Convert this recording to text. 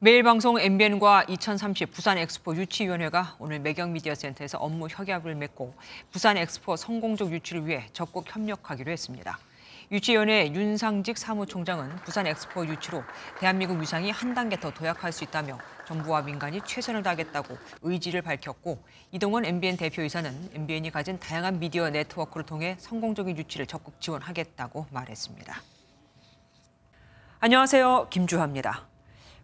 매일방송 MBN과 2030 부산 엑스포 유치위원회가 오늘 매경미디어센터에서 업무 협약을 맺고 부산 엑스포 성공적 유치를 위해 적극 협력하기로 했습니다. 유치위원회 윤상직 사무총장은 부산 엑스포 유치로 대한민국 위상이 한 단계 더 도약할 수 있다며 정부와 민간이 최선을 다하겠다고 의지를 밝혔고 이동원 MBN 대표이사는 MBN이 가진 다양한 미디어 네트워크를 통해 성공적인 유치를 적극 지원하겠다고 말했습니다. 안녕하세요. 김주하입니다.